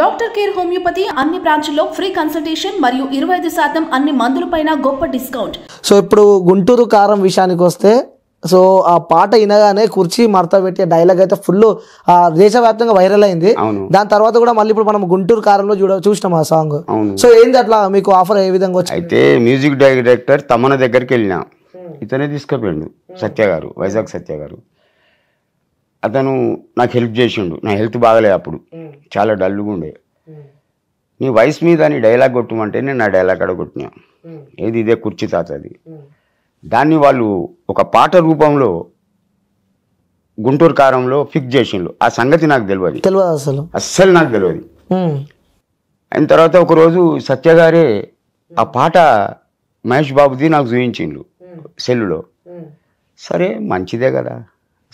Doctor care homeopathy అన్ని బ్రాంచ్ల్లో free consultation మరియు ఇరవై ఐదు శాతం అన్ని మందులపైన గొప్ప డిస్కౌంట్ సో ఇప్పుడు గుంటూరు కారం విషయానికి వస్తే సో ఆ పాట వినగానే కుర్చీ మరత పెట్టే డైలాగ్ అయితే ఫుల్ దేశవ్యాప్తంగా వైరల్ అయింది దాని తర్వాత కూడా మళ్ళీ ఇప్పుడు మనం గుంటూరు కారంలో చూడ చూసినాం ఆ సాంగ్ సో ఏంది అట్లా మీకు ఆఫర్ ఏ విధంగా వచ్చి అయితే మ్యూజిక్ డైరెక్టర్ తమన దగ్గరికి వెళ్ళినా ఇతనే తీసుకెళ్ళాడు సత్య గారు వైజాగ్ సత్య గారు అతను నాకు హెల్ప్ చేసిండు నా హెల్త్ బాగలేదు అప్పుడు చాలా డల్గా ఉండే నీ వయసు మీద నీ డైలాగ్ కొట్టమంటే నేను నా డైలాగ్ అడగొట్టినా ఏది ఇదే కుర్చీ తాతది దాన్ని వాళ్ళు ఒక పాట రూపంలో గుంటూరు కారంలో ఫిక్స్ చేసిండు ఆ సంగతి నాకు తెలియదు తెలియదు అసలు అస్సలు నాకు తెలియదు అయిన తర్వాత ఒకరోజు సత్య గారే ఆ పాట మహేష్ బాబుది నాకు చూపించిండు సెల్లులో సరే మంచిదే కదా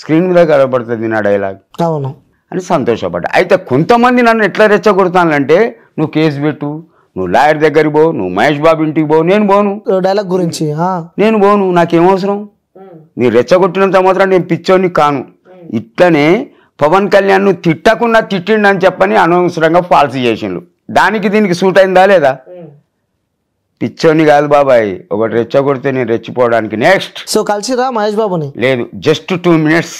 స్క్రీన్ మీద కనబడుతుంది నా డైలాగ్ అవును అని సంతోషపడ్డా అయితే కొంతమంది నన్ను ఎట్లా రెచ్చగొడతానంటే నువ్వు కేసు పెట్టు నువ్వు లాయర్ దగ్గరికి పో నువ్వు మహేష్ బాబు ఇంటికి పో నేను పోను డైలాగ్ గురించి నేను పోను నాకేమవసరం నీ రెచ్చగొట్టినంత మాత్రం నేను పిచ్చోని కాను ఇట్లనే పవన్ కళ్యాణ్ ను తిట్టకుండా తిట్టిండని చెప్పని అనవసరంగా ఫాల్సీ చేసిండు దానికి దీనికి సూట్ అయిందా లేదా పిచ్చోని కాదు బాబాయ్ ఒకటి రెచ్చగొడితే నేను రెచ్చిపోవడానికి నెక్స్ట్ సో కలిసిరా మహేష్ బాబుని లేదు జస్ట్ టూ మినిట్స్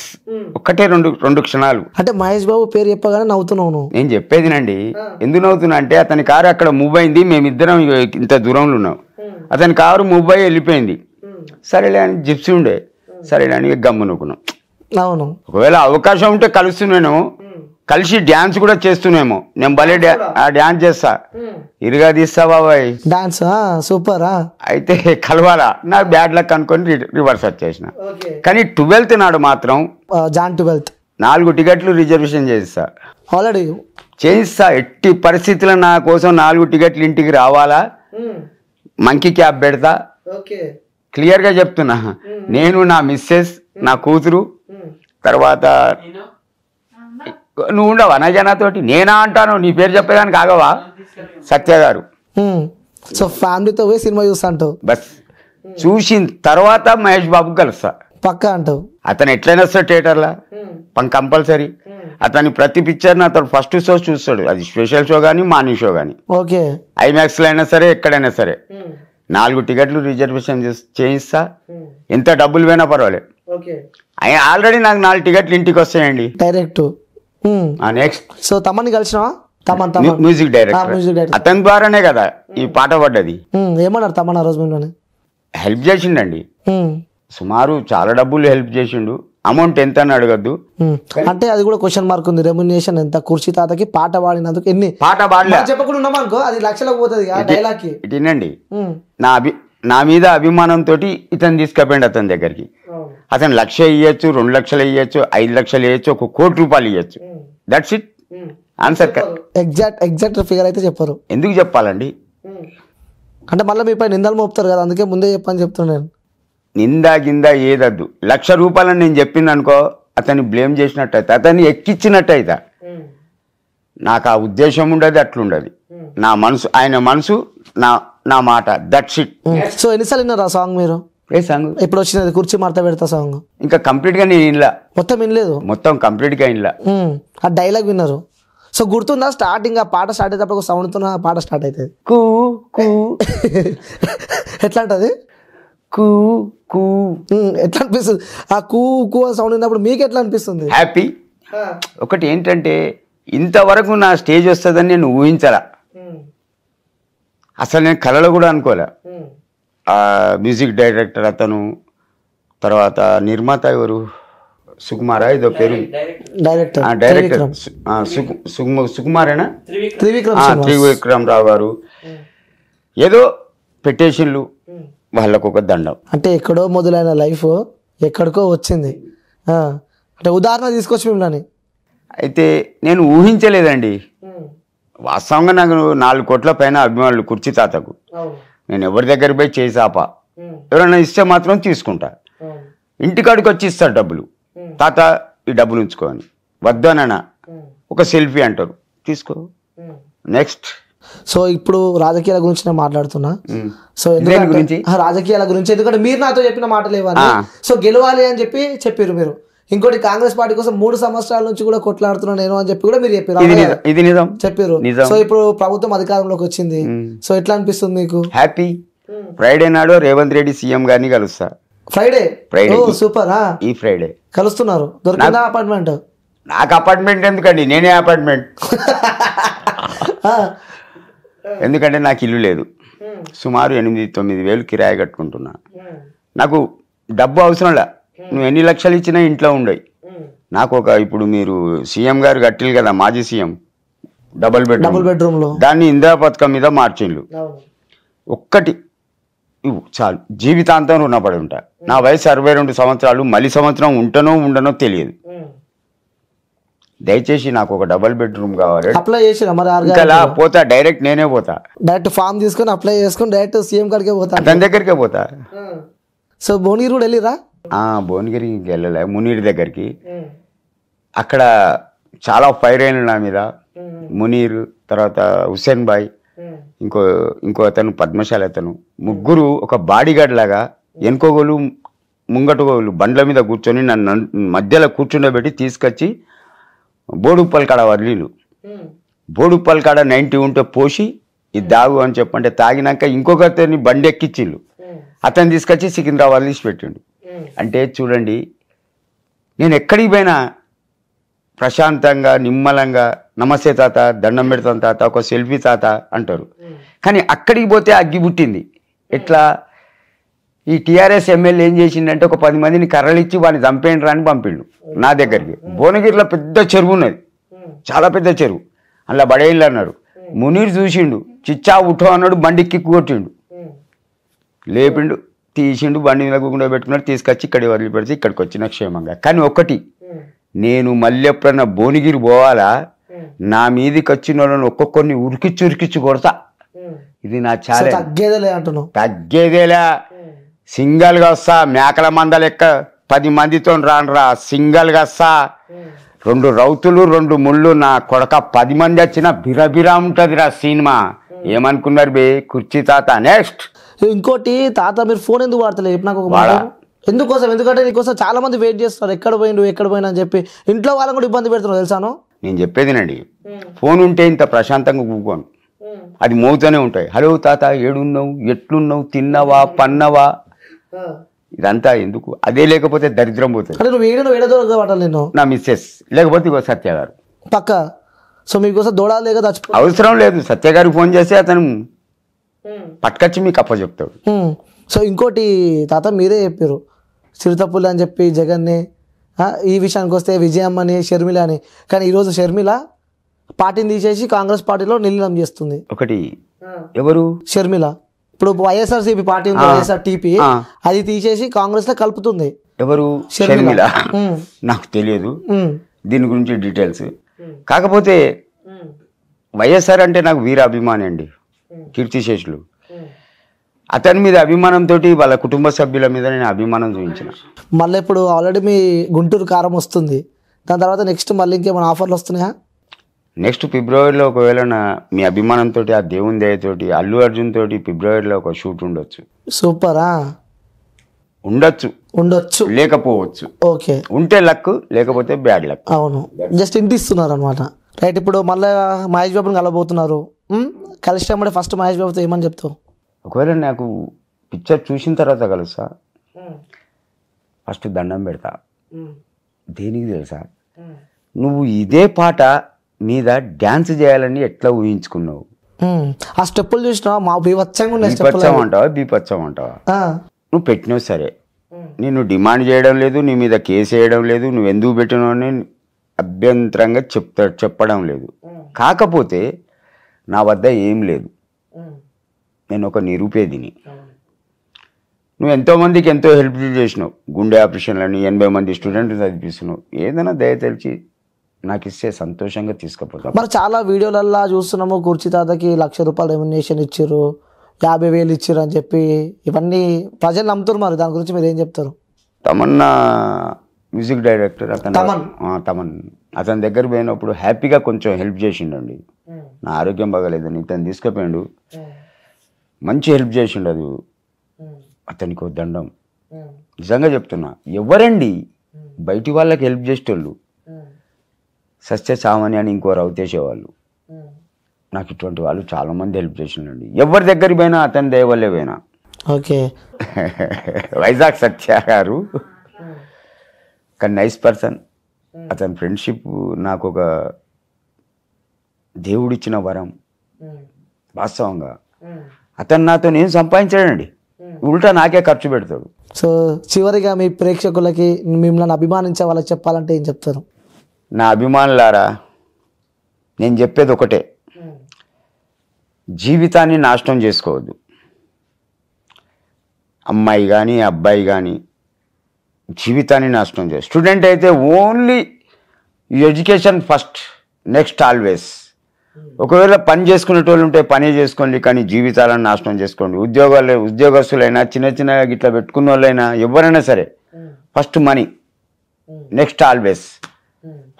ఒక్కటే రెండు రెండు క్షణాలు అంటే మహేష్ బాబు పేరు చెప్పగానే నవ్వుతున్నావు నేను నండి ఎందుకు నవ్వుతున్నా అంటే అతని కారు అక్కడ మూవ్ అయింది మేమిద్దరం ఇంత దూరంలో ఉన్నాం hmm. అతని కారు మూవ్ అయ్యి వెళ్ళిపోయింది hmm. సరేలే అని జిప్సీ ఉండే hmm. సరేలే అని గమ్మునుకున్నాం అవును ఒకవేళ అవకాశం ఉంటే కలుస్తున్నాను కలిసి డ్యాన్స్ కూడా చేస్తున్నాము నేను భలే డ్యాన్స్ చేస్తా ఇరుగా తీస్తా బాబాయ్ డాన్స్ సూపరా అయితే కలవాలా నాకు బ్యాడ్ లక్ అనుకొని రివర్స్ వచ్చేసిన కానీ ట్వెల్త్ నాడు మాత్రం జాన్ ట్వెల్త్ నాలుగు టికెట్లు రిజర్వేషన్ చేస్తా ఆల్రెడీ చేయిస్తా ఎట్టి పరిస్థితుల్లో నా కోసం నాలుగు టికెట్లు ఇంటికి రావాలా మంకీ క్యాబ్ పెడతా క్లియర్గా చెప్తున్నా నేను నా మిస్సెస్ నా కూతురు తర్వాత నువ్వు ఉండవా నా నేనా అంటాను నీ పేరు చెప్పేదానికి ఆగవా సత్య గారు సో ఫ్యామిలీతో పోయి సినిమా చూస్తా అంటావు బస్ చూసిన తర్వాత మహేష్ బాబు కలుస్తా పక్క అంటావు అతను ఎట్లయినా వస్తాడు థియేటర్లా పని కంపల్సరీ అతని ప్రతి పిక్చర్ని అతను ఫస్ట్ షో చూస్తాడు అది స్పెషల్ షో కానీ మార్నింగ్ షో కానీ ఓకే ఐమాక్స్లో అయినా సరే ఎక్కడైనా సరే నాలుగు టికెట్లు రిజర్వేషన్ చేయిస్తా ఎంత డబ్బులు పోయినా పర్వాలేదు ఆయన ఆల్రెడీ నాకు నాలుగు టికెట్లు ఇంటికి వస్తాయండి డైరెక్ట్ నెక్స్ట్ hmm. సో తమని కలిసినా Thaman Thaman music director ah, అతని ద్వారానే కదా ఈ hmm. పాట పడ్డది hmm. ఏమన్నారు తమన్ ఆ రోజు హెల్ప్ చేసిండండి సుమారు చాలా డబ్బులు హెల్ప్ చేసిండు అమౌంట్ ఎంత అని అడగద్దు అంటే అది కూడా క్వశ్చన్ మార్క్ ఉంది రెమ్యునేషన్ ఎంత కుర్చీ తాతకి పాట పాడినందుకు ఎన్ని పాట పాడలే చెప్పకుండా ఉన్నాం అనుకో అది లక్షలకు పోతుంది డైలాగ్ ఇటండి నా అభి నా మీద అభిమానంతో ఇతను తీసుకుపోయింది అతని దగ్గరికి oh. అతను లక్ష ఇవ్వచ్చు రెండు లక్షలు ఇవ్వచ్చు ఐదు లక్షలు ఇవ్వచ్చు ఒక కోటి రూపాయలు ఇవ్వచ్చు that's it answer exact exact figure అయితే చెప్పరు ఎందుకు చెప్పాలండి hmm. అంటే మళ్ళీ మీ మీపై నిందలు మోపుతారు కదా అందుకే ముందే చెప్పని చెప్తున్నాను నిందా గింద ఏదద్దు లక్ష రూపాయలని నేను చెప్పింది అనుకో అతన్ని బ్లేమ్ చేసినట్టయితే అతన్ని ఎక్కిచ్చినట్టయితే hmm. నాకు ఆ ఉద్దేశం ఉండదు అట్లుండదు hmm. నా మనసు ఆయన మనసు నా నా మాట దట్స్ ఇట్ సో ఎన్నిసార్లు ఆ సాంగ్ మీరు ఏ సాంగ్ ఎప్పుడు వచ్చినది కుర్చీ మార్త పెడతా సాంగ్ ఇంకా కంప్లీట్ గా నేను ఇన్లా మొత్తం వినలేదు మొత్తం కంప్లీట్ గా ఇన్లా ఆ డైలాగ్ విన్నారు సో గుర్తుందా స్టార్టింగ్ ఆ పాట స్టార్ట్ అయ్యేటప్పుడు సౌండ్ తో పాట స్టార్ట్ అవుతుంది కూ కూ ఎట్లా ఉంటుంది కూ కూ ఎట్లా అనిపిస్తుంది ఆ కూ కూ సౌండ్ విన్నప్పుడు మీకు ఎట్లా అనిపిస్తుంది హ్యాపీ ఒకటి ఏంటంటే ఇంతవరకు నా స్టేజ్ వస్తుందని నేను ఊహించాలా అసలు నేను కళలో కూడా అనుకోలే ఆ మ్యూజిక్ డైరెక్టర్ అతను తర్వాత నిర్మాత ఎవరు సుకుమారా ఇదో పేరు డైరెక్టర్ డైరెక్టర్ సుకుమారేనా త్రివిక్రమ్ రావు గారు ఏదో పెట్టేషన్లు వాళ్ళకు ఒక దండం అంటే ఎక్కడో మొదలైన లైఫ్ ఎక్కడికో వచ్చింది అంటే ఉదాహరణ తీసుకొచ్చి మిమ్మల్ని అయితే నేను ఊహించలేదండి వాస్తవంగా నాకు నాలుగు కోట్ల పైన అభిమానులు కుర్చీ తాతకు నేను ఎవరి దగ్గర పోయి చేసాప ఎవరైనా ఇస్తే మాత్రం తీసుకుంటా ఇంటికాడికి వచ్చి ఇస్తారు డబ్బులు తాత ఈ డబ్బులు ఉంచుకోని వద్దనన్నా ఒక సెల్ఫీ అంటారు తీసుకో నెక్స్ట్ సో ఇప్పుడు రాజకీయాల గురించి నేను మాట్లాడుతున్నా సో రాజకీయాల గురించి ఎందుకంటే మీరు నాతో చెప్పిన మాటలు ఇవ్వాలి సో గెలవాలి అని చెప్పి చెప్పారు మీరు ఇంకోటి కాంగ్రెస్ పార్టీ కోసం మూడు సంవత్సరాల నుంచి కూడా కొట్లాడుతున్నా నేను అని చెప్పి కూడా మీరు చెప్పారు ఇది నిజం చెప్పారు సో ఇప్పుడు ప్రభుత్వం అధికారంలోకి వచ్చింది సో ఎట్లా అనిపిస్తుంది మీకు హ్యాపీ ఫ్రైడే నాడు రేవంత్ రెడ్డి సీఎం గారిని కలుస్తా ఫ్రైడే ఫ్రైడే సూపర్ ఈ ఫ్రైడే కలుస్తున్నారు దొరికిందా అపార్ట్మెంట్ నాకు అపార్ట్మెంట్ ఎందుకండి నేనే అపార్ట్మెంట్ ఎందుకంటే నాకు ఇల్లు లేదు సుమారు ఎనిమిది తొమ్మిది వేలు కిరాయి కట్టుకుంటున్నా నాకు డబ్బు అవసరం లే నువ్వు ఎన్ని లక్షలు ఇచ్చినా ఇంట్లో ఉండవు నాకు ఒక ఇప్పుడు మీరు సీఎం గారు కట్టిల్ కదా మాజీ CM double bed double bedroom లో దాన్ని ఇందిరా పథకం మీద మార్చిండ్లు ఒక్కటి చాలు జీవితాంతం రుణపడి ఉంటా నా వయసు అరవై రెండు సంవత్సరాలు మళ్ళీ సంవత్సరం ఉంటనో ఉండనో తెలియదు దయచేసి నాకు ఒక డబుల్ బెడ్రూమ్ కావాలి అప్లై చేసిన పోతా డైరెక్ట్ నేనే పోతా డైరెక్ట్ ఫామ్ తీసుకొని అప్లై చేసుకుని డైరెక్ట్ సీఎం కాడికే పోతా దాని దగ్గరికే పోతా సో భువనగిరి కూడా వెళ్ళిరా భువనగిరికి వెళ్ళలే మునీర్ దగ్గరికి అక్కడ చాలా ఫైర్ అయిన నా మీద మునీర్ తర్వాత హుస్సేన్ బాయ్ ఇంకో ఇంకో అతను పద్మశాల అతను ముగ్గురు ఒక బాడీగార్డ్ లాగా ఎనుకోగోలు ముంగటగోలు బండ్ల మీద కూర్చొని నన్ను మధ్యలో కూర్చుండబెట్టి తీసుకొచ్చి బోడుప్పల్ కాడ వర్లీలు బోడుప్పల్ కాడ నైంటీ ఉంటే పోసి ఇది దాగు అని చెప్పంటే తాగినాక ఇంకొక అతన్ని బండి ఎక్కిచ్చిళ్ళు అతను తీసుకొచ్చి సికింద్రాబాద్ తీసి పెట్టిండు అంటే చూడండి నేను ఎక్కడికి పోయినా ప్రశాంతంగా నిమ్మలంగా నమస్తే తాత దండం పెడతాం తాత ఒక సెల్ఫీ తాత అంటారు కానీ అక్కడికి పోతే అగ్గి పుట్టింది ఎట్లా ఈ టీఆర్ఎస్ ఎమ్మెల్యే ఏం చేసిండే ఒక పది మందిని కర్రలిచ్చి వాడిని చంపేయండి అని పంపిండు నా దగ్గరికి భువనగిరిలో పెద్ద చెరువు ఉన్నది చాలా పెద్ద చెరువు అందులో బడేళ్ళు అన్నాడు మునీర్ చూసిండు చిచ్చా ఉఠో అన్నాడు కిక్కు కొట్టిండు లేపిండు తీసిండు బండి మీద పెట్టుకున్నాడు తీసుకొచ్చి ఇక్కడ వదిలిపెడితే ఇక్కడికి వచ్చిన క్షేమంగా కానీ ఒకటి నేను మళ్ళీ ఎప్పుడన్నా భువనగిరి పోవాలా నా మీదకి వచ్చిన వాళ్ళని ఒక్కొక్కరిని ఉరికిచ్చి ఉరికిచ్చి కొడతా ఇది నా చాలా తగ్గేదేలే అంటున్నావు తగ్గేదేలా సింగల్గా వస్తా మేకల మంద లెక్క పది మందితో రానురా సింగల్గా వస్తా రెండు రౌతులు రెండు ముళ్ళు నా కొడక పది మంది వచ్చినా బిరబిరా ఉంటుందిరా సినిమా ఏమనుకున్నారు బే కుర్చీ తాత నెక్స్ట్ ఇంకోటి తాత మీరు ఫోన్ ఎందుకు వాడతలేదు నాకు ఒక మాట ఎందుకోసం ఎందుకంటే నీకోసం చాలా మంది వెయిట్ చేస్తున్నారు ఎక్కడ పోయిండు ఎక్కడ పోయినా అని చెప్పి ఇంట్లో వాళ్ళని కూడా ఇబ్బంది పెడుతున్నారు తెలుసాను నేను చెప్పేదినండి ఫోన్ ఉంటే ఇంత ప్రశాంతంగా కూకోను అది మోగుతూనే ఉంటాయి హలో తాత ఏడున్నావు ఎట్లున్నావు తిన్నావా పన్నవా ఇదంతా ఎందుకు అదే లేకపోతే దరిద్రం పోతుంది నా మిస్సెస్ లేకపోతే సత్య గారు పక్క సో మీకోసం దూడాలు లేక అవసరం లేదు సత్య గారికి ఫోన్ చేస్తే అతను పట్టుకొచ్చి మీకు అప్ప చెప్తాడు సో ఇంకోటి తాత మీరే చెప్పారు చిరుతపుల్లి అని చెప్పి జగన్ని ఈ విషయానికి వస్తే విజయం అని షర్మిల అని కానీ ఈరోజు షర్మిల పార్టీని తీసేసి కాంగ్రెస్ పార్టీలో నిలీనం చేస్తుంది ఒకటి ఎవరు షర్మిల ఇప్పుడు వైఎస్ఆర్సీపీ పార్టీ వైఎస్ఆర్ టీపీ అది తీసేసి కాంగ్రెస్ లో కలుపుతుంది ఎవరు షర్మిల నాకు తెలియదు దీని గురించి డీటెయిల్స్ కాకపోతే వైఎస్ఆర్ అంటే నాకు వీరాభిమాని అండి కీర్తిశేషులు అతని మీద అభిమానంతో వాళ్ళ కుటుంబ సభ్యుల మీద నేను అభిమానం చూపించిన మళ్ళీ ఇప్పుడు ఆల్రెడీ మీ గుంటూరు కారం వస్తుంది దాని తర్వాత నెక్స్ట్ మళ్ళీ ఇంకేమైనా ఆఫర్లు వస్తున్నాయా నెక్స్ట్ ఫిబ్రవరిలో ఒకవేళ మీ అభిమానంతో ఆ దేవుని దయతోటి అల్లు అర్జున్ తోటి ఫిబ్రవరిలో ఒక షూట్ ఉండొచ్చు సూపరా ఉండొచ్చు ఉండొచ్చు లేకపోవచ్చు ఓకే ఉంటే లక్ లేకపోతే బ్యాడ్ లక్ అవును జస్ట్ ఇంటి ఇస్తున్నారు అనమాట రైట్ ఇప్పుడు మళ్ళీ మహేష్ బాబుని కలబోతున్నారు కలిసి ఫస్ట్ మహేష్ బాబుతో ఏమని చెప్తావు ఒకవేళ నాకు పిక్చర్ చూసిన తర్వాత కలుస్తా ఫస్ట్ దండం పెడతా దేనికి తెలుసా నువ్వు ఇదే పాట మీద డ్యాన్స్ చేయాలని ఎట్లా ఊహించుకున్నావు ఆ స్టెప్పులు చూసినావా అంటావా అంటావా నువ్వు పెట్టినావు సరే నేను డిమాండ్ చేయడం లేదు నీ మీద కేసు వేయడం లేదు నువ్వు ఎందుకు పెట్టినావు అని అభ్యంతరంగా చెప్తా చెప్పడం లేదు కాకపోతే నా వద్ద ఏం లేదు నేను ఒక నిరుపేదిని నువ్వు ఎంతోమందికి ఎంతో హెల్ప్ చేసినావు గుండె ఆపరేషన్లని ఎనభై మంది స్టూడెంట్లు చదివిస్తున్నావు ఏదైనా దయ తెలిసి నాకు ఇస్తే సంతోషంగా తీసుకుపోతాం మరి చాలా వీడియోలల్లా చూస్తున్నాము కుర్చీ తాతకి లక్ష రూపాయలు రెమ్యునేషన్ ఇచ్చారు యాభై వేలు ఇచ్చారు అని చెప్పి ఇవన్నీ ప్రజలు నమ్ముతారు మరి దాని గురించి మీరు ఏం చెప్తారు తమన్నా మ్యూజిక్ డైరెక్టర్ అతను తమన్ అతని దగ్గర పోయినప్పుడు హ్యాపీగా కొంచెం హెల్ప్ చేసిండండి నా ఆరోగ్యం బాగాలేదని ఇతను తీసుకుపోయాడు మంచి హెల్ప్ చేసిండు అది అతనికి దండం నిజంగా చెప్తున్నా ఎవరండి బయటి వాళ్ళకి హెల్ప్ చేసేటోళ్ళు సస్య సామాన్య అని ఇంకో రౌతేసేవాళ్ళు నాకు ఇటువంటి వాళ్ళు చాలామంది హెల్ప్ చేసిండండి ఎవరి దగ్గర పోయినా అతని దయవల్లే పోయినా ఓకే వైజాగ్ సత్య గారు కానీ నైస్ పర్సన్ అతని ఫ్రెండ్షిప్ నాకు ఒక దేవుడిచ్చిన వరం వాస్తవంగా అతను నాతో నేను సంపాదించాడండి ఉల్టా నాకే ఖర్చు పెడతాడు సో చివరిగా మీ ప్రేక్షకులకి మిమ్మల్ని అభిమానించే వాళ్ళకి చెప్పాలంటే ఏం చెప్తారు నా అభిమానులారా నేను చెప్పేది ఒకటే జీవితాన్ని నాశనం చేసుకోవద్దు అమ్మాయి కానీ అబ్బాయి కానీ జీవితాన్ని నాశనం చేయ స్టూడెంట్ అయితే only education first next always Hmm. ఒకవేళ పని చేసుకునేటోళ్ళు ఉంటే పని చేసుకోండి కానీ జీవితాలను నాశనం చేసుకోండి ఉద్యోగాలు ఉద్యోగస్తులైనా చిన్న చిన్న గిట్లా పెట్టుకున్న వాళ్ళైనా ఎవరైనా సరే first money next always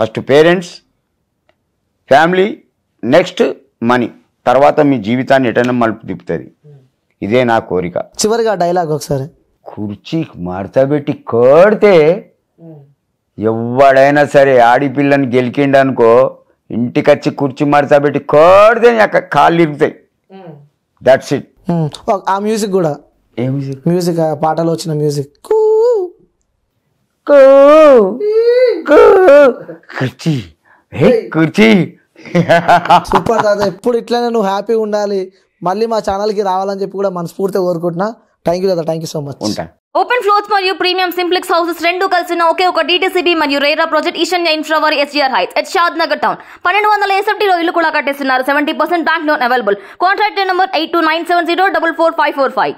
first parents family next money తర్వాత మీ జీవితాన్ని ఎటైనా మలుపు తిప్పుతుంది hmm. ఇదే నా కోరిక చివరిగా డైలాగ్ ఒకసారి కుర్చీ మడతబెట్టి కోడితే hmm. ఎవడైనా సరే ఆడిపిల్లని గెలికిండనుకో ఇంటికి వచ్చి కుర్చీ మరచబెట్టి కోడితే అక్క కాళ్ళు ఇరుగుతాయి దట్స్ ఇట్ ఆ మ్యూజిక్ కూడా ఏ మ్యూజిక్ మ్యూజిక్ పాటలో వచ్చిన మ్యూజిక్ కుర్చీ హే కుర్చీ సూపర్ తాత ఎప్పుడు ఇట్లనే నువ్వు హ్యాపీగా ఉండాలి మళ్ళీ మా ఛానల్కి రావాలని చెప్పి కూడా మనస్ఫూర్తిగా కోరుకుంటున్నా థ్యాంక్ యూ దాదా థ్యాంక్ యూ సో మచ్ ఉంటా ఓపెన్ ఫ్లోర్స్ మరియు ప్రీమియం సింప్లెక్స్ హౌసెస్ రెండు కలిసిన ఒకే ఒక డీటీసీబీ మరియు రేరా ప్రాజెక్ట్ ఈశాన్య ఇన్ఫ్రా వారి SGR heights at Shadnagar town పన్నెండు వందల లో ఇల్లు కూడా కట్టేస్తున్నారు seventy percent bank loan available contract number eight two nine seven zero double four five four five